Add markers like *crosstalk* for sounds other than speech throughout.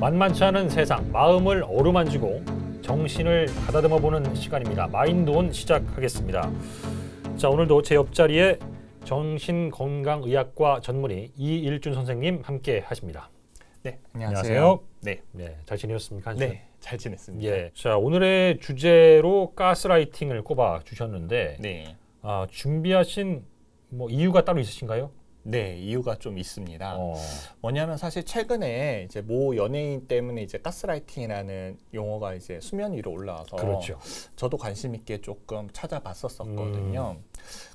만만치 않은 세상, 마음을 어루만지고 정신을 가다듬어 보는 시간입니다. 마인드온 시작하겠습니다. 자, 오늘도 제 옆자리에 정신건강의학과 전문의 이일준 선생님 함께 하십니다. 네, 안녕하세요. 안녕하세요. 네, 네, 잘 지내셨습니까? 네, 잘 지냈습니다. 예, 자 오늘의 주제로 가스라이팅을 꼽아 주셨는데, 네, 아, 준비하신 뭐 이유가 따로 있으신가요? 네, 이유가 좀 있습니다. 어. 뭐냐면 사실 최근에 이제 모 연예인 때문에 이제 가스라이팅이라는 용어가 이제 수면 위로 올라와서 그렇죠. 저도 관심 있게 조금 찾아봤었었거든요. 음.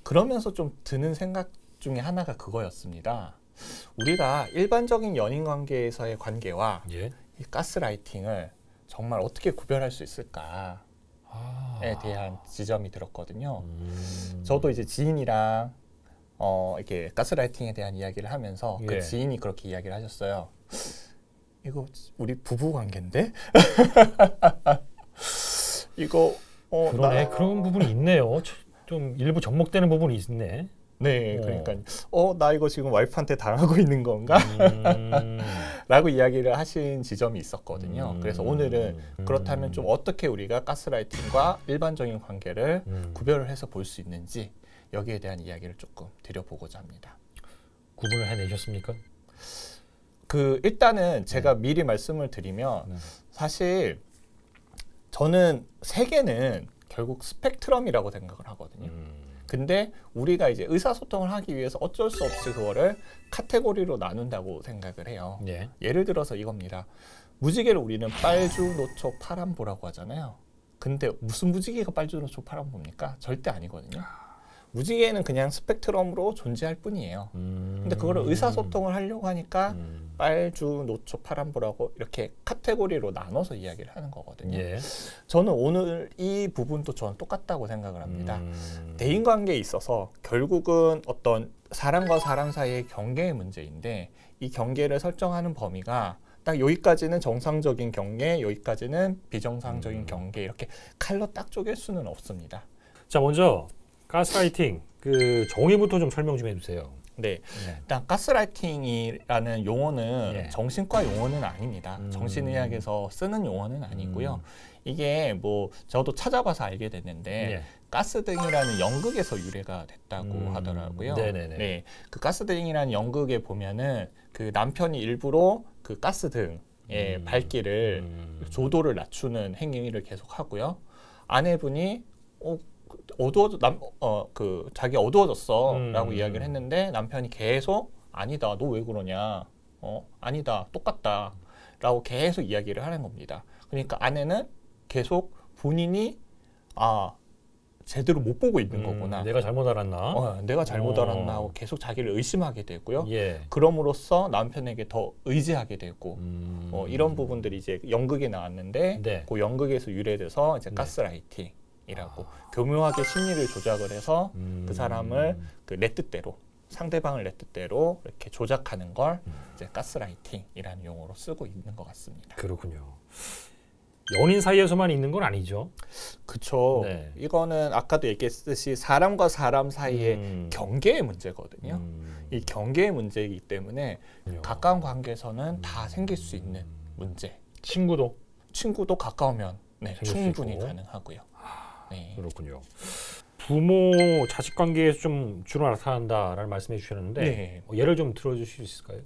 그러면서 좀 드는 생각 중에 하나가 그거였습니다. 우리가 일반적인 연인 관계에서의 관계와 예? 이 가스라이팅을 정말 어떻게 구별할 수 있을까에 아. 대한 지점이 들었거든요. 음. 저도 이제 지인이랑 어, 이렇게 가스라이팅에 대한 이야기를 하면서 그 예. 그 지인이 그렇게 이야기를 하셨어요. 이거 우리 부부 관계인데? *laughs* 이거 어, 그러네 나... 그런 부분이 있네요. 좀 일부 접목되는 부분이 있네. 네, 어. 그러니까 어나 이거 지금 와이프한테 당하고 있는 건가? 음. *laughs* 라고 이야기를 하신 지점이 있었거든요. 음. 그래서 오늘은 그렇다면 좀 음. 어떻게 우리가 가스라이팅과 일반적인 관계를 음. 구별을 해서 볼 수 있는지 여기에 대한 이야기를 조금 드려보고자 합니다. 구분을 해내셨습니까? 그 일단은 제가 네. 미리 말씀을 드리면 네. 사실 저는 세계는 결국 스펙트럼이라고 생각을 하거든요. 음. 근데 우리가 이제 의사소통을 하기 위해서 어쩔 수 없이 그거를 카테고리로 나눈다고 생각을 해요. 예. 예를 들어서 이겁니다. 무지개를 우리는 빨주, 노초, 파란보라고 하잖아요. 근데 무슨 무지개가 빨주, 노초, 파란보입니까? 절대 아니거든요. 아. 무지개는 그냥 스펙트럼으로 존재할 뿐이에요. 음. 근데 그거를 의사소통을 하려고 하니까 음. 빨주, 노초, 파란보라고 이렇게 카테고리로 나눠서 이야기를 하는 거거든요. 예. 저는 오늘 이 부분도 저는 똑같다고 생각을 합니다. 음. 대인관계에 있어서 결국은 어떤 사람과 사람 사이의 경계의 문제인데 이 경계를 설정하는 범위가 딱 여기까지는 정상적인 경계, 여기까지는 비정상적인 음. 경계 이렇게 칼로 딱 쪼갤 수는 없습니다. 자, 먼저 가스라이팅 그 정의부터 좀 설명 좀 해주세요. 네. 네. 일단 가스라이팅이라는 용어는 네. 정신과 용어는 아닙니다. 음. 정신의학에서 쓰는 용어는 아니고요. 음. 이게 뭐 저도 찾아봐서 알게 됐는데 네. 가스등이라는 연극에서 유래가 됐다고 음. 하더라고요. 네네네. 네. 그 가스등이라는 연극에 보면은 그 남편이 일부러 그 가스등의 음. 밝기를 음. 조도를 낮추는 행위를 계속 하고요. 아내분이 어, 어두워져 남어 그 자기 어두워졌어라고 음. 이야기를 했는데 남편이 계속 아니다 너 왜 그러냐 어 아니다 똑같다라고 계속 이야기를 하는 겁니다. 그러니까 아내는 계속 본인이 아 제대로 못 보고 있는 음, 거구나. 내가 잘못 알았나? 어, 내가 잘못 어. 알았나 하고 계속 자기를 의심하게 되고요. 예. 그럼으로써 남편에게 더 의지하게 되고 음. 어, 이런 부분들이 이제 연극에 나왔는데 네. 그 연극에서 유래돼서 이제 네. 가스라이팅. 이라고 교묘하게 심리를 조작을 해서 그 음. 그 사람을 그 내 뜻대로 상대방을 내 뜻대로 이렇게 조작하는 걸 음. 이제 가스라이팅이라는 용어로 쓰고 있는 것 같습니다. 그렇군요. 연인 사이에서만 있는 건 아니죠. 그렇죠. 네. 이거는 아까도 얘기했듯이 사람과 사람 사이의 음. 경계의 문제거든요. 음. 이 경계의 문제이기 때문에 요. 가까운 관계에서는 다 음. 생길 수 있는 문제. 친구도 친구도 가까우면 네, 충분히 있고. 가능하고요. 네. 그렇군요. 부모 자식 관계에서 좀 주로 나타난다라는 말씀해 주셨는데 네. 뭐 예를 좀 들어주실 수 있을까요?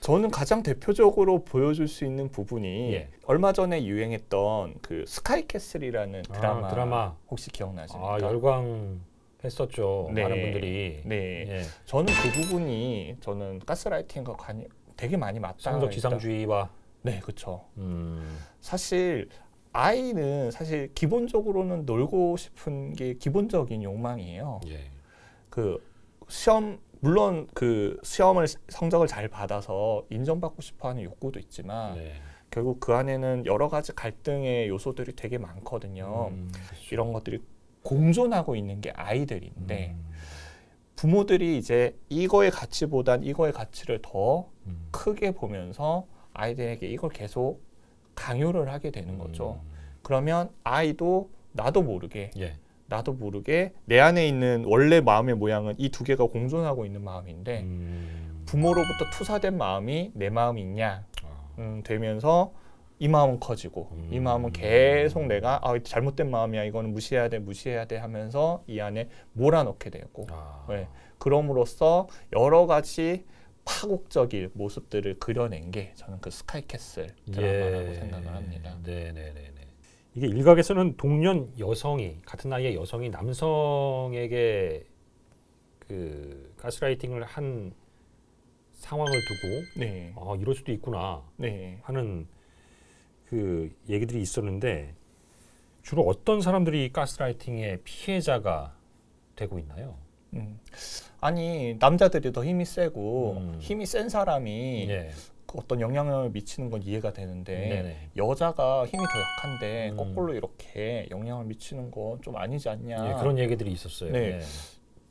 저는 가장 대표적으로 보여줄 수 있는 부분이 예. 얼마 전에 유행했던 그 스카이캐슬이라는 아, 드라마, 아, 드라마. 혹시 기억나십니까? 아, 열광 했었죠 네. 많은 분들이. 네. 예. 저는 그 부분이 저는 가스라이팅과 관이 되게 많이 맞다. 상적 지상주의와 네, 그렇죠. 음. 사실 아이는 사실 기본적으로는 놀고 싶은 게 기본적인 욕망이에요. 예. 그 시험 물론 그 시험을 성적을 잘 받아서 인정받고 싶어하는 욕구도 있지만 네. 결국 그 안에는 여러 가지 갈등의 요소들이 되게 많거든요. 음, 그렇죠. 이런 것들이 공존하고 있는 게 아이들인데 음. 부모들이 이제 이거의 가치보단 이거의 가치를 더 음. 크게 보면서 아이들에게 이걸 계속 강요를 하게 되는 거죠. 음. 그러면 아이도 나도 모르게 예. 나도 모르게 내 안에 있는 원래 마음의 모양은 이 두 개가 공존하고 있는 마음인데 음. 부모로부터 투사된 마음이 내 마음이 냐 아. 음, 되면서 이 마음은 커지고 음. 이 마음은 계속 내가 아 잘못된 마음이야 이거는 무시해야 돼 무시해야 돼 하면서 이 안에 몰아넣게 되고 아. 네. 그럼으로써 여러 가지 파국적인 모습들을 그려낸 게 저는 그 스카이캐슬 드라마라고 예. 생각을 합니다. 네네네. 이게 일각에서는 동년 여성이 같은 나이의 여성이 남성에게 그 가스라이팅을 한 상황을 두고 네. 아 이럴 수도 있구나 네. 하는 그 얘기들이 있었는데 주로 어떤 사람들이 가스라이팅의 피해자가 되고 있나요? 음. 아니 남자들이 더 힘이 세고 음. 힘이 센 사람이 네. 어떤 영향을 미치는 건 이해가 되는데 네네. 여자가 힘이 더 약한데 음. 거꾸로 이렇게 영향을 미치는 건 좀 아니지 않냐 예, 그런 얘기들이 있었어요. 네. 네.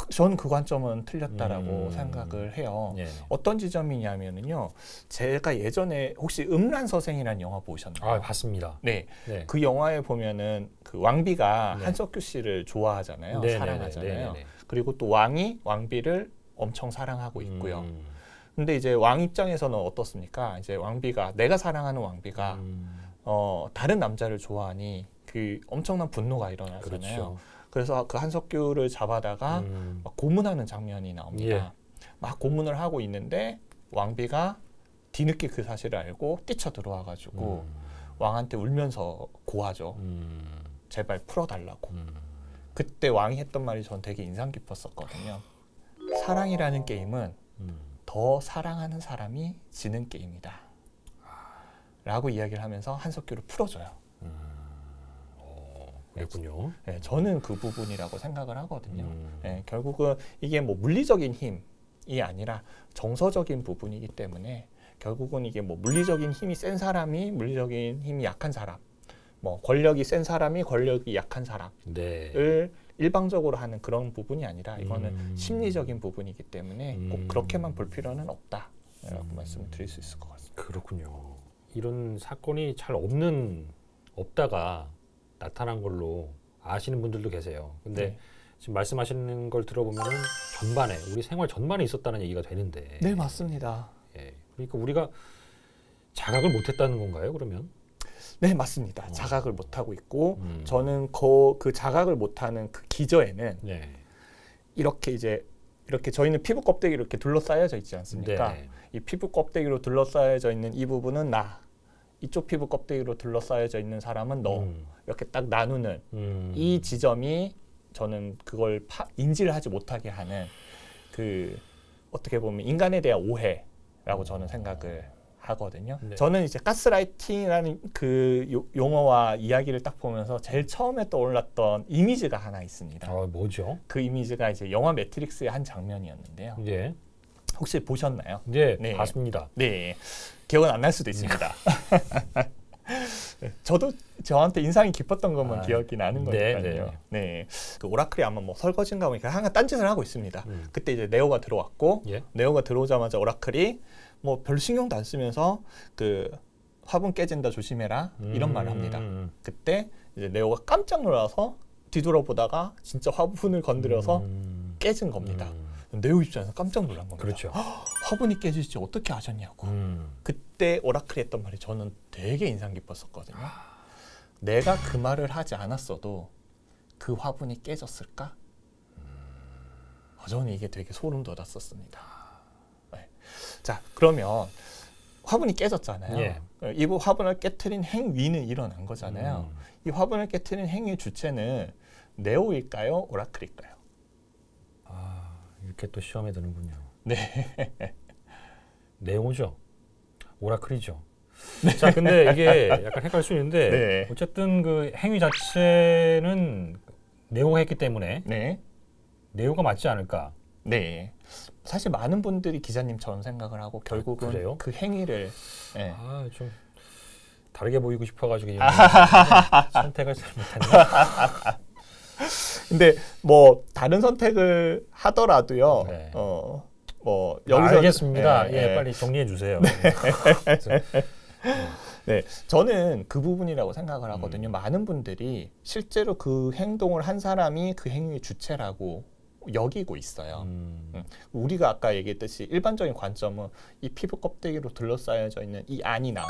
전그 그 관점은 틀렸다라고 음. 생각을 해요. 예. 어떤 지점이냐면은요. 제가 예전에 혹시 음란 서생이라는 영화 보셨나요? 아, 봤습니다. 네. 네. 그 영화에 보면은 그 왕비가 네. 한석규 씨를 좋아하잖아요. 네, 네, 네 사랑하잖아요. 네네네. 네, 그리고 또 왕이 왕비를 엄청 사랑하고 있고요. 음. 근데 이제 왕 입장에서는 어떻습니까? 이제 왕비가 내가 사랑하는 왕비가 음. 어, 다른 남자를 좋아하니 그 엄청난 분노가 일어나잖아요. 그렇죠. 그래서 그 한석규를 잡아다가 음. 고문하는 장면이 나옵니다. 예. 막 고문을 하고 있는데 왕비가 뒤늦게 그 사실을 알고 뛰쳐 들어와가지고 음. 왕한테 울면서 고하죠. 음. 제발 풀어달라고. 음. 그때 왕이 했던 말이 전 되게 인상 깊었었거든요. 사랑이라는 게임은 음. 더 사랑하는 사람이 지는 게임이다. 라고 이야기를 하면서 한석규를 풀어줘요. 그군요 네, 예, 저는 그 부분이라고 생각을 하거든요. 음. 네, 결국은 이게 뭐 물리적인 힘이 아니라 정서적인 부분이기 때문에 결국은 이게 뭐 물리적인 힘이 센 사람이 물리적인 힘이 약한 사람, 뭐 권력이 센 사람이 권력이 약한 사람을 네. 일방적으로 하는 그런 부분이 아니라 이거는 음. 심리적인 부분이기 때문에 음. 꼭 그렇게만 볼 필요는 없다라고 음. 말씀을 드릴 수 있을 것 같습니다. 그렇군요. 이런 사건이 잘 없는 없다가 나타난 걸로 아시는 분들도 계세요. 근데 네. 지금 말씀하시는 걸 들어보면 전반에 우리 생활 전반에 있었다는 얘기가 되는데. 네 맞습니다. 예. 그러니까 우리가 자각을 못했다는 건가요? 그러면? 네 맞습니다. 어. 자각을 못 하고 있고 음. 저는 그, 그 자각을 못하는 그 기저에는 네. 이렇게 이제 이렇게 저희는 피부 껍데기 이렇게 둘러싸여져 있지 않습니까? 네. 이 피부 껍데기로 둘러싸여져 있는 이 부분은 나, 이쪽 피부 껍데기로 둘러싸여져 있는 사람은 너 음. 이렇게 딱 나누는 음. 이 지점이 저는 그걸 파, 인지를 하지 못하게 하는 그 어떻게 보면 인간에 대한 오해라고 저는 생각을 하거든요. 네. 저는 이제 가스라이팅이라는 그 요, 용어와 이야기를 딱 보면서 제일 처음에 떠올랐던 이미지가 하나 있습니다. 아, 뭐죠? 그 이미지가 이제 영화 매트릭스의 한 장면이었는데요. 예. 혹시 보셨나요? 예, 네, 봤습니다. 네, 기억은 안 날 수도 있습니다. 음. *laughs* 저도 저한테 인상이 깊었던 것만 아, 기억이 나는 네, 거니까요. 네, 네. 그 오라클이 아마 뭐 설거지인가 보니까 뭐 항상 딴짓을 하고 있습니다. 음. 그때 이제 네오가 들어왔고 예? 네오가 들어오자마자 오라클이 뭐 별 신경도 안 쓰면서 그 화분 깨진다 조심해라 음. 이런 말을 합니다. 음, 음, 그때 이제 네오가 깜짝 놀라서 뒤돌아보다가 진짜 화분을 건드려서 음. 깨진 겁니다. 내용 입장에서 깜짝 놀란 겁니다. 그렇죠. 화분이 깨질지 어떻게 아셨냐고. 음. 그때 오라클이 했던 말이 저는 되게 인상 깊었었거든요. 아. 내가 그 말을 하지 않았어도 그 화분이 깨졌을까? 음. 어, 저는 이게 되게 소름 돋았었습니다. 아. 네. 자, 그러면 화분이 깨졌잖아요. 예. 이 화분을 깨뜨린 행위는 일어난 거잖아요. 음. 이 화분을 깨뜨린 행위 주체는 네오일까요? 오라클일까요? 이렇게 또 시험에 드는군요. 네. 네오죠. *laughs* 오라클이죠. 네. 자, 근데 이게 약간 헷갈릴 수 있는데 네. 어쨌든 그 행위 자체는 네오 했기 때문에 네. 네오가 맞지 않을까? 네. 사실 많은 분들이 기자님처럼 생각을 하고 아, 결국은 그래요? 그 행위를 네. 아, 좀 다르게 보이고 싶어가지고 *laughs* 선택을 잘못했나? *laughs* *laughs* 근데 뭐 다른 선택을 하더라도요. 네. 어, 뭐 아, 여기서 알겠습니다. 예, 예, 예, 빨리 정리해 주세요. 네. *laughs* 네, 저는 그 부분이라고 생각을 하거든요. 음. 많은 분들이 실제로 그 행동을 한 사람이 그 행위의 주체라고 여기고 있어요. 음. 음. 우리가 아까 얘기했듯이 일반적인 관점은 이 피부 껍데기로 둘러싸여져 있는 이 안이 나고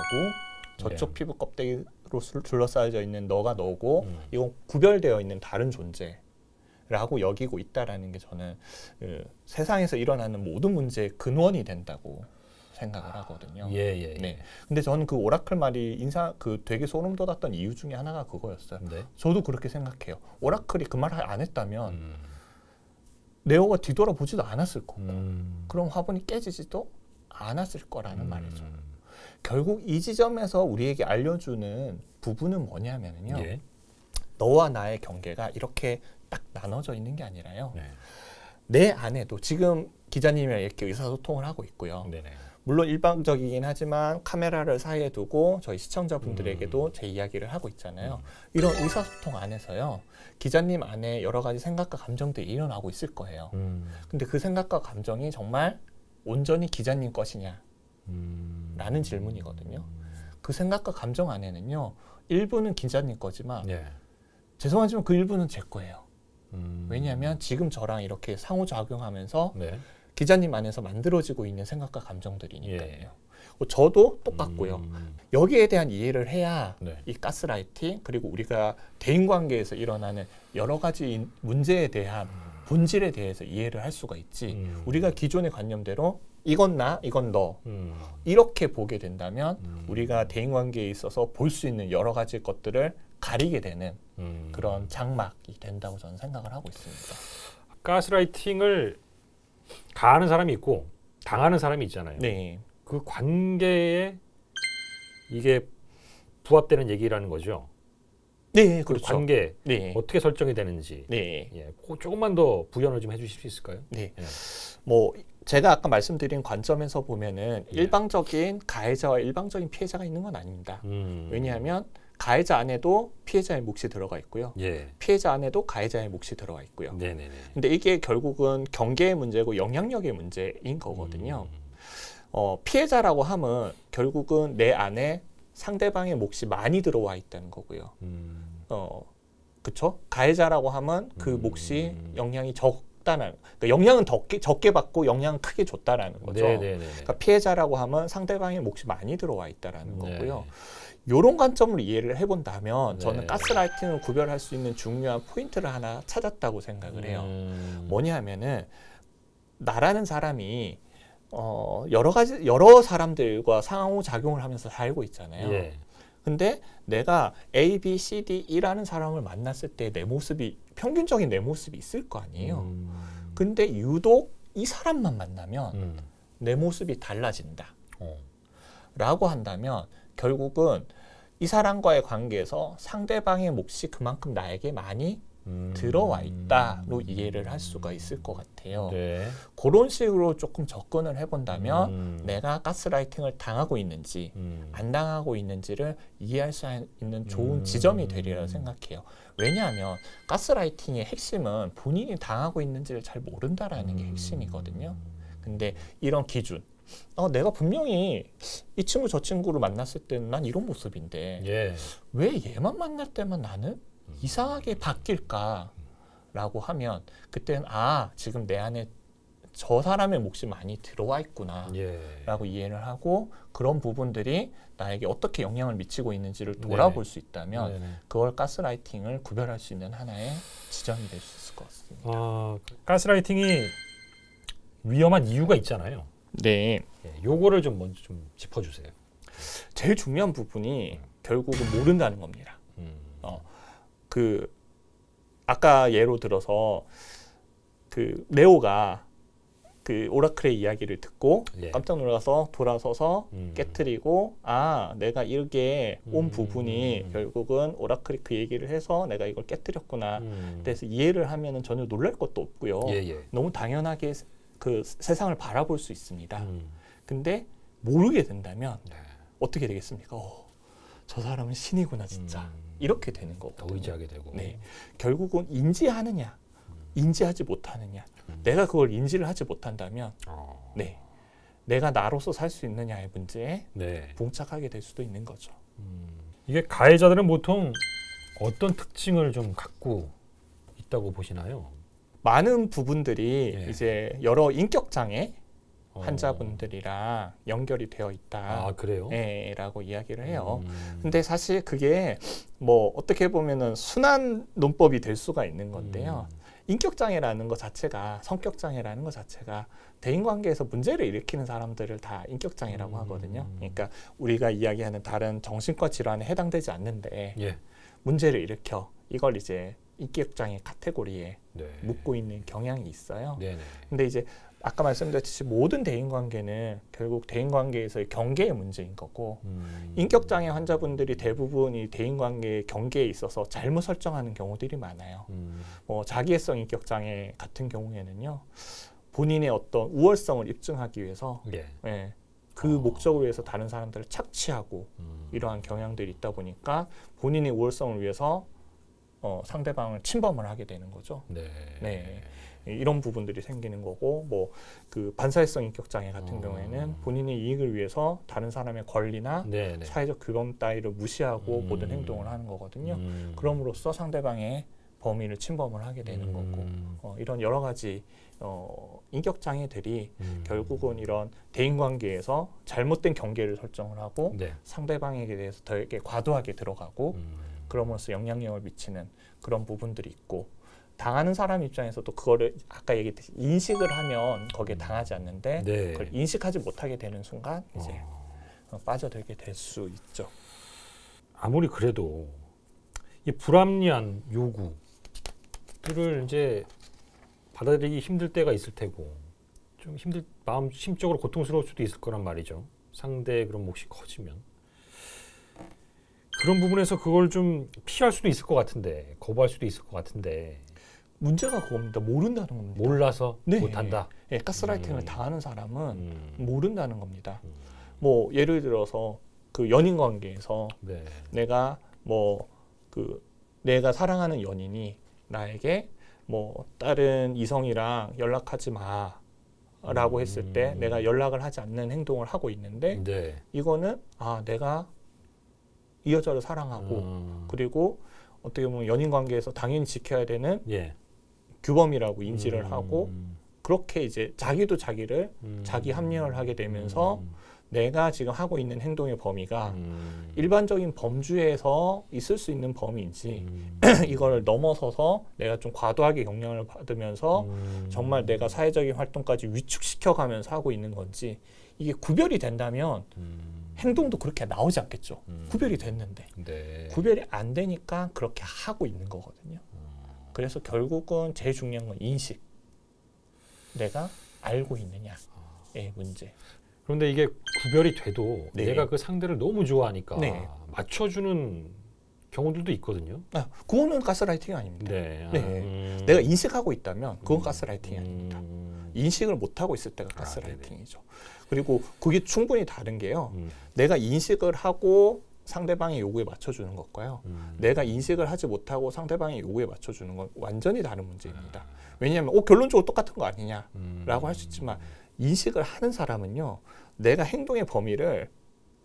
저쪽 네. 피부 껍데기 로 둘러싸여져 있는 너가 너고 음. 이건 구별되어 있는 다른 존재라고 여기고 있다라는 게 저는 그 세상에서 일어나는 모든 문제의 근원이 된다고 생각을 아, 하거든요. 예, 예, 예. 네. 근데 저는 그 오라클 말이 인사 그 되게 소름 돋았던 이유 중에 하나가 그거였어요. 네. 저도 그렇게 생각해요. 오라클이 그 말을 안 했다면 음. 네오가 뒤돌아보지도 않았을 거고, 음. 그럼 화분이 깨지지도 않았을 거라는 음. 말이죠. 결국 이 지점에서 우리에게 알려주는 부분은 뭐냐면요. 예. 너와 나의 경계가 이렇게 딱 나눠져 있는 게 아니라요. 네. 내 안에도 지금 기자님이랑 이렇게 의사소통을 하고 있고요. 네네. 물론 일방적이긴 하지만 카메라를 사이에 두고 저희 시청자분들에게도 음. 제 이야기를 하고 있잖아요. 음. 이런 의사소통 안에서요. 기자님 안에 여러 가지 생각과 감정들이 일어나고 있을 거예요. 음. 근데 그 생각과 감정이 정말 온전히 기자님 것이냐. 음. 라는 질문이거든요. 그 생각과 감정 안에는요. 일부는 기자님 거지만 예. 죄송하지만 그 일부는 제 거예요. 음. 왜냐하면 지금 저랑 이렇게 상호작용하면서 네. 기자님 안에서 만들어지고 있는 생각과 감정들이니까요. 예. 뭐 저도 똑같고요. 음. 여기에 대한 이해를 해야 네. 이 가스라이팅 그리고 우리가 대인관계에서 일어나는 여러 가지 문제에 대한 음. 본질에 대해서 이해를 할 수가 있지. 음. 우리가 기존의 관념대로 이건 나, 이건 너. 음. 이렇게 보게 된다면 음. 우리가 대인 관계에 있어서 볼 수 있는 여러 가지 것들을 가리게 되는 음. 그런 장막이 된다고 저는 생각을 하고 있습니다. 가스라이팅을 가하는 사람이 있고 당하는 사람이 있잖아요. 네. 그 관계에 이게 부합되는 얘기라는 거죠. 네, 그 그렇죠 관계 네. 어떻게 설정이 되는지 네. 예, 조금만 더 부연을 좀 해주실 수 있을까요? 네, 예. 뭐 제가 아까 말씀드린 관점에서 보면은 예. 일방적인 가해자와 일방적인 피해자가 있는 건 아닙니다. 음. 왜냐하면 가해자 안에도 피해자의 몫이 들어가 있고요. 예. 피해자 안에도 가해자의 몫이 들어가 있고요. 네네네. 근데 이게 결국은 경계의 문제고 영향력의 문제인 거거든요. 음. 어, 피해자라고 함은 결국은 내 안에 상대방의 몫이 많이 들어와 있다는 거고요. 음. 어, 그쵸? 가해자라고 하면 그 음. 몫이 영향이 적 줬다는 그러니까 영향은 적게, 적게 받고 영향은 크게 줬다라는 거죠. 네, 네, 네, 그러니까 피해자라고 하면 상대방의 몫이 많이 들어와 있다라는 네 거고요. 요런 관점을 이해를 해본다면 네. 저는 가스라이팅을 구별할 수 있는 중요한 포인트를 하나 찾았다고 생각을 해요. 음. 뭐냐 하면은 나라는 사람이 어 여러 가지 여러 사람들과 상호작용을 하면서 살고 있잖아요. 예. 근데 내가 A, B, C, D, E라는 사람을 만났을 때 내 모습이 평균적인 내 모습이 있을 거 아니에요. 음. 근데 유독 이 사람만 만나면 음. 내 모습이 달라진다. 어. 라고 한다면 결국은 이 사람과의 관계에서 상대방의 몫이 그만큼 나에게 많이 음. 들어와 있다로 이해를 할 수가 있을 것 같아요. 네. 그런 식으로 조금 접근을 해본다면 음. 내가 가스라이팅을 당하고 있는지 음. 안 당하고 있는지를 이해할 수 있는 좋은 음. 지점이 되리라 생각해요. 왜냐하면 가스라이팅의 핵심은 본인이 당하고 있는지를 잘 모른다라는 게 음. 핵심이거든요. 근데 이런 기준, 어, 내가 분명히 이 친구 저 친구를 만났을 때는 난 이런 모습인데 예. 왜 얘만 만날 때만 나는 이상하게 바뀔까라고 하면 그때는 아 지금 내 안에 저 사람의 몫이 많이 들어와 있구나라고 예. 이해를 하고 그런 부분들이 나에게 어떻게 영향을 미치고 있는지를 돌아볼 네수 있다면 네네. 그걸 가스라이팅을 구별할 수 있는 하나의 지점이 될 수 있을 것 같습니다. 어, 가스라이팅이 위험한 이유가 있잖아요. 네. 예, 요거를 좀 먼저 좀 짚어주세요. 제일 중요한 부분이 음. 결국은 모른다는 겁니다. 음. 그 아까 예로 들어서 그 네오가 그 오라클의 이야기를 듣고 예. 깜짝 놀라서 돌아서서 음. 깨뜨리고 아 내가 이렇게 온 부분이 음. 결국은 오라클이 그 얘기를 해서 내가 이걸 깨뜨렸구나 음. 그래서 이해를 하면은 전혀 놀랄 것도 없고요 예예. 예. 너무 당연하게 그 세상을 바라볼 수 있습니다 음. 근데 모르게 된다면 네. 어떻게 되겠습니까 오, 어, 저 사람은 신이구나 진짜 음. 이렇게 되는 거거든요. 더 의지하게 되고. 네. 결국은 인지하느냐, 인지하지 못하느냐. 음. 내가 그걸 인지를 하지 못한다면, 어. 네. 내가 나로서 살 수 있느냐의 문제에 네. 봉착하게 될 수도 있는 거죠. 음. 이게 가해자들은 보통 어떤 특징을 좀 갖고 있다고 보시나요? 많은 부분들이 네. 이제 여러 인격 장애 어. 환자분들이랑 연결이 되어 있다. 아, 그래요? 예, 라고 이야기를 해요. 음. 근데 사실 그게 뭐 어떻게 보면은 순환 논법이 될 수가 있는 건데요. 음. 인격장애라는 것 자체가 성격장애라는 것 자체가 대인관계에서 문제를 일으키는 사람들을 다 인격장애라고 음. 하거든요. 그러니까 우리가 이야기하는 다른 정신과 질환에 해당되지 않는데 예. 문제를 일으켜 이걸 이제 인격장애 카테고리에 네. 묶고 있는 경향이 있어요. 네네. 근데 이제 아까 말씀드렸듯이 모든 대인관계는 결국 대인관계에서의 경계의 문제인 거고 음. 인격장애 환자분들이 대부분 이 대인관계의 경계에 있어서 잘못 설정하는 경우들이 많아요. 음. 뭐 자기애성 인격장애 같은 경우에는요 본인의 어떤 우월성을 입증하기 위해서 예. 예, 그 어. 목적을 위해서 다른 사람들을 착취하고 음. 이러한 경향들이 있다 보니까 본인의 우월성을 위해서 어, 상대방을 침범을 하게 되는 거죠. 네. 네. 이런 부분들이 생기는 거고 뭐그 반사회성 인격 장애 같은 어. 경우에는 본인의 이익을 위해서 다른 사람의 권리나 네네. 네. 사회적 규범 따위를 무시하고 음. 모든 행동을 하는 거거든요. 음. 그럼으로써 상대방의 범위를 침범을 하게 되는 음. 거고 어, 이런 여러 가지 어, 인격 장애들이 음. 결국은 이런 대인 관계에서 잘못된 경계를 설정을 하고 네. 상대방에게 대해서 되게 과도하게 들어가고 음. 그러면서 영향력을 미치는 그런 부분들이 있고 당하는 사람 입장에서도 그거를 아까 얘기했듯이 인식을 하면 거기에 음. 당하지 않는데 네. 그걸 인식하지 못하게 되는 순간 이제 어. 빠져들게 될 수 있죠. 아무리 그래도 이 불합리한 요구들을 이제 받아들이기 힘들 때가 있을 테고 좀 힘들 마음 심적으로 고통스러울 수도 있을 거란 말이죠. 상대의 그런 몫이 커지면. 그런 부분에서 그걸 좀 피할 수도 있을 것 같은데 거부할 수도 있을 것 같은데 문제가 그겁니다. 모른다는 겁니다. 몰라서 네. 못한다. 예, 가스라이팅을 음. 당하는 사람은 음. 모른다는 겁니다. 음. 뭐 예를 들어서 그 연인 관계에서 네. 내가 뭐 그 내가 사랑하는 연인이 나에게 뭐 다른 이성이랑 연락하지 마. 라고 했을 때 음. 내가 연락을 하지 않는 행동을 하고 있는데 네. 이거는 아 내가 이 여자를 사랑하고 음. 그리고 어떻게 보면 연인 관계에서 당연히 지켜야 되는 예. 규범이라고 인지를 음. 하고 그렇게 이제 자기도 자기를 음. 자기 합리화를 하게 되면서 음. 내가 지금 하고 있는 행동의 범위가 음. 일반적인 범주에서 있을 수 있는 범위인지 음. *clears throat* 이거를 넘어서서 내가 좀 과도하게 영향을 받으면서 음. 정말 내가 사회적인 활동까지 위축시켜가면서 하고 있는 건지 이게 구별이 된다면 음. 행동도 그렇게 나오지 않겠죠. 음. 구별이 됐는데 네. 구별이 안 되니까 그렇게 하고 있는 거거든요. 음. 그래서 결국은 제일 중요한 건 인식. 내가 알고 있느냐의 아. 예, 문제. 그런데 이게 구별이 돼도 네. 내가 그 상대를 너무 좋아하니까 네. 맞춰주는 경우들도 있거든요. 아, 그거는 가스라이팅이 아닙니다. 네. 아, 네. 음. 내가 인식하고 있다면 그건 가스라이팅이 음. 아닙니다. 인식을 못하고 있을 때가 아, 가스라이팅이죠. 아, 그리고 그게 충분히 다른 게요. 음. 내가 인식을 하고 상대방의 요구에 맞춰주는 것과요. 음. 내가 인식을 하지 못하고 상대방의 요구에 맞춰주는 건 완전히 다른 문제입니다. 아. 왜냐하면 어, 결론적으로 똑같은 거 아니냐라고 할수 음. 있지만 인식을 하는 사람은요. 내가 행동의 범위를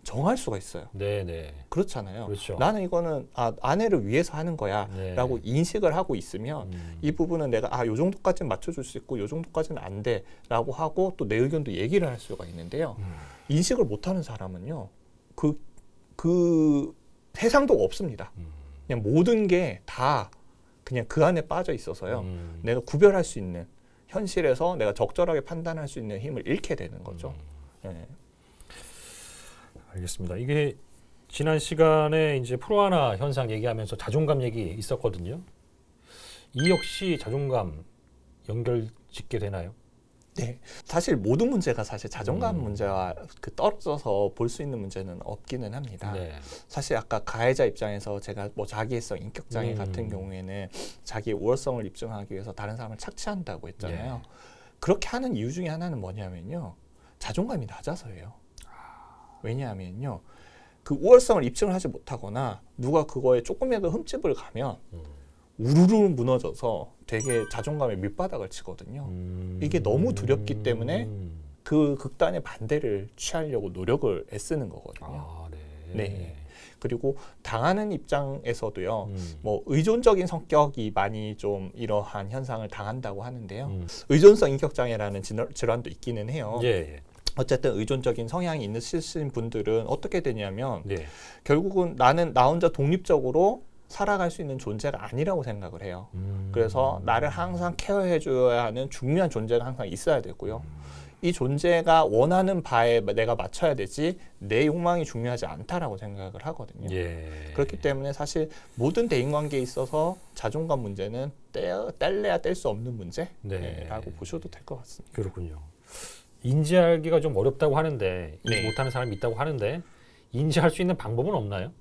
정할 수가 있어요. 네네. 네. 그렇잖아요. 그렇죠. 나는 이거는 아, 아내를 위해서 하는 거야라고 네. 인식을 하고 있으면 음. 이 부분은 내가 아 요 정도까지는 맞춰줄 수 있고 요 정도까지는 안 돼라고 하고 또 내 의견도 얘기를 할 수가 있는데요. 음. 인식을 못하는 사람은요 그그 그 해상도 그 없습니다. 음. 그냥 모든 게 다 그냥 그 안에 빠져 있어서요. 음. 내가 구별할 수 있는 현실에서 내가 적절하게 판단할 수 있는 힘을 잃게 되는 거죠. 음. 예. 네. 알겠습니다. 이게 지난 시간에 이제 프로하나 현상 얘기하면서 자존감 얘기 있었거든요. 이 역시 자존감 연결 짓게 되나요? 네. 사실 모든 문제가 사실 자존감 음. 문제와 그 떨어져서 볼 수 있는 문제는 없기는 합니다. 네. 사실 아까 가해자 입장에서 제가 뭐 자기애성 인격장애 음. 같은 경우에는 자기의 우월성을 입증하기 위해서 다른 사람을 착취한다고 했잖아요. 네. 그렇게 하는 이유 중에 하나는 뭐냐면요. 자존감이 낮아서예요. 왜냐하면요. 그 우월성을 입증을 하지 못하거나 누가 그거에 조금이라도 흠집을 가면 음. 우르르 무너져서 되게 자존감의 밑바닥을 치거든요. 음. 이게 너무 두렵기 때문에 그 극단의 반대를 취하려고 노력을 애쓰는 거거든요. 아, 네. 네. 그리고 당하는 입장에서도요, 음. 뭐 의존적인 성격이 많이 좀 이러한 현상을 당한다고 하는데요. 음. 의존성 인격장애라는 질환도 있기는 해요. 예, 예. 어쨌든 의존적인 성향이 있는 실신 분들은 어떻게 되냐면 네. 결국은 나는 나 혼자 독립적으로 살아갈 수 있는 존재가 아니라고 생각을 해요. 음. 그래서 나를 항상 케어해 줘야 하는 중요한 존재가 항상 있어야 되고요. 음. 이 존재가 원하는 바에 내가 맞춰야 되지 내 욕망이 중요하지 않다라고 생각을 하거든요. 예. 그렇기 때문에 사실 모든 대인관계에 있어서 자존감 문제는 떼, 뗄래야 뗄 수 없는 문제라고 네. 보셔도 될 것 같습니다. 그렇군요. 인지하기가 좀 어렵다고 하는데 네. 못하는 사람이 있다고 하는데 인지할 수 있는 방법은 없나요?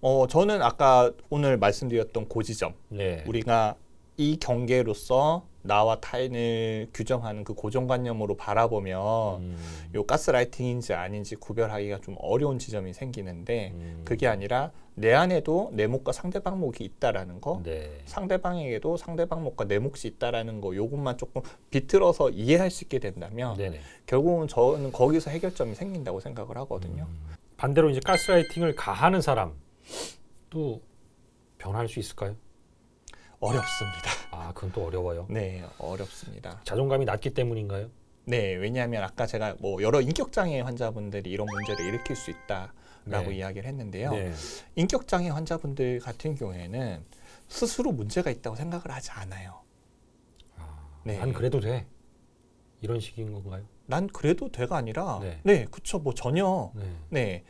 어 저는 아까 오늘 말씀드렸던 고지점 네. 우리가 이 경계로서 나와 타인을 규정하는 그 고정관념으로 바라보면 음. 요 가스라이팅인지 아닌지 구별하기가 좀 어려운 지점이 생기는데 음. 그게 아니라 내 안에도 내몫과 상대방 몫이 있다라는 거 네. 상대방에게도 상대방 몫과내 몫이 있다라는 거 요것만 조금 비틀어서 이해할 수 있게 된다면 네네. 네. 결국은 저는 거기서 해결점이 생긴다고 생각을 하거든요 음. 반대로 이제 가스라이팅을 가하는 사람또 변할 수 있을까요? 어렵습니다. 아, 그건 또 어려워요. 네, 어렵습니다. 자존감이 낮기 때문인가요? 네, 왜냐하면 아까 제가 뭐 여러 인격장애 환자분들이 이런 문제를 일으킬 수 있다라고 네. 이야기를 했는데요. 네. 인격장애 환자분들 같은 경우에는 스스로 문제가 있다고 생각을 하지 않아요. 아, 네. 난 그래도 돼. 이런 식인 건가요? 난 그래도 돼가 아니라 네, 네 그쵸 뭐 전혀 네. 네.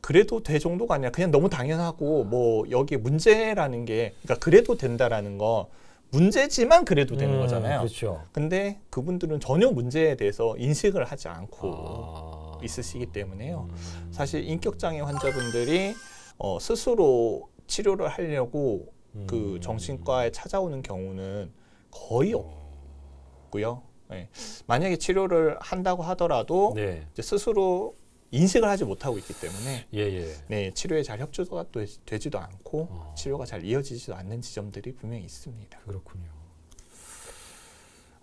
그래도 돼 정도가 아니라 그냥 너무 당연하고 뭐 여기에 문제라는 게 그러니까 그래도 된다라는 거 문제지만 그래도 되는 음, 거잖아요. 그렇죠. 근데 그분들은 전혀 문제에 대해서 인식을 하지 않고 아. 있으시기 때문에요. 음. 사실 인격장애 환자분들이 어, 스스로 치료를 하려고 그 음. 그 정신과에 찾아오는 경우는 거의 어. 없고요. 네. 만약에 치료를 한다고 하더라도 네. 스스로 인식을 하지 못하고 있기 때문에 예, 예. 네, 치료에 잘 협조가 되, 지도 않고 어. 치료가 잘 이어지지도 않는 지점들이 분명히 있습니다. 그렇군요.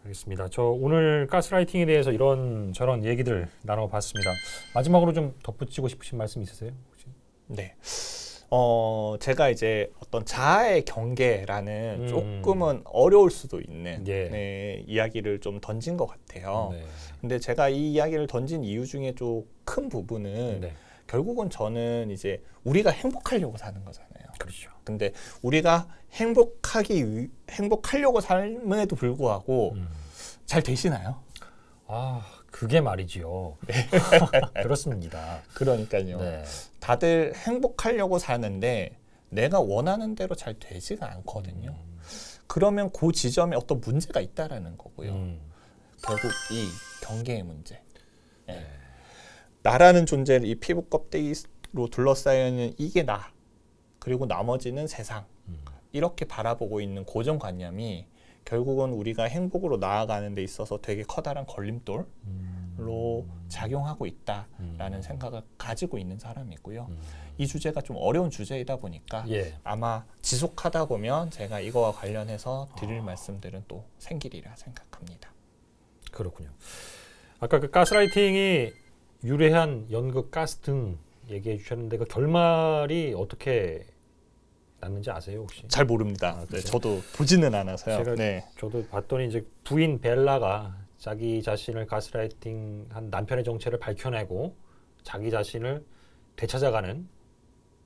알겠습니다. 저 오늘 가스라이팅에 대해서 이런 저런 얘기들 나눠봤습니다. 마지막으로 좀 덧붙이고 싶으신 말씀 있으세요? 혹시? 네. 어, 제가 이제 어떤 자아의 경계라는 음. 조금은 어려울 수도 있는 예. 네, 이야기를 좀 던진 것 같아요. 네. 근데 제가 이 이야기를 던진 이유 중에 좀 큰 부분은 네. 결국은 저는 이제 우리가 행복하려고 사는 거잖아요. 그렇죠. 근데 우리가 행복하기 위, 행복하려고 삶에도 불구하고 음. 잘 되시나요? 아 그게 말이지요. 네. *laughs* 그렇습니다. 그러니까요. 네. 다들 행복하려고 사는데 내가 원하는 대로 잘 되지가 않거든요. 음. 그러면 그 지점에 어떤 문제가 있다라는 거고요. 음. 결국 이 경계의 문제. 예. 네. 나라는 존재를 이 피부 껍데기로 둘러싸여 있는 이게 나 그리고 나머지는 세상 음. 이렇게 바라보고 있는 고정관념이 결국은 우리가 행복으로 나아가는 데 있어서 되게 커다란 걸림돌로 음. 작용하고 있다라는 음. 생각을 가지고 있는 사람이고요. 음. 이 주제가 좀 어려운 주제이다 보니까 예. 아마 지속하다 보면 제가 이거와 관련해서 드릴 아. 말씀들은 또 생기리라 생각합니다. 그렇군요. 아까 그 가스라이팅이 유래한 연극 가스 등 얘기해 주셨는데 그 결말이 어떻게 났는지 아세요 혹시? 잘 모릅니다. 아, 네, 그렇죠. 저도 보지는 않아서요. 제가 네. 저도 봤더니 이제 부인 벨라가 자기 자신을 가스라이팅한 남편의 정체를 밝혀내고 자기 자신을 되찾아가는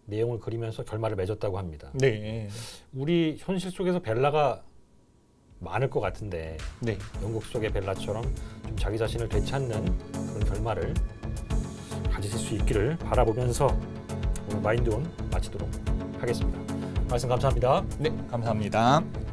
내용을 그리면서 결말을 맺었다고 합니다. 네. 우리 현실 속에서 벨라가 많을 것 같은데 네. 영국 속의 벨라처럼 좀 자기 자신을 되찾는 그런 결말을 가지실 수 있기를 바라보면서 오늘 마인드온 마치도록 하겠습니다. 말씀 감사합니다. 네, 감사합니다.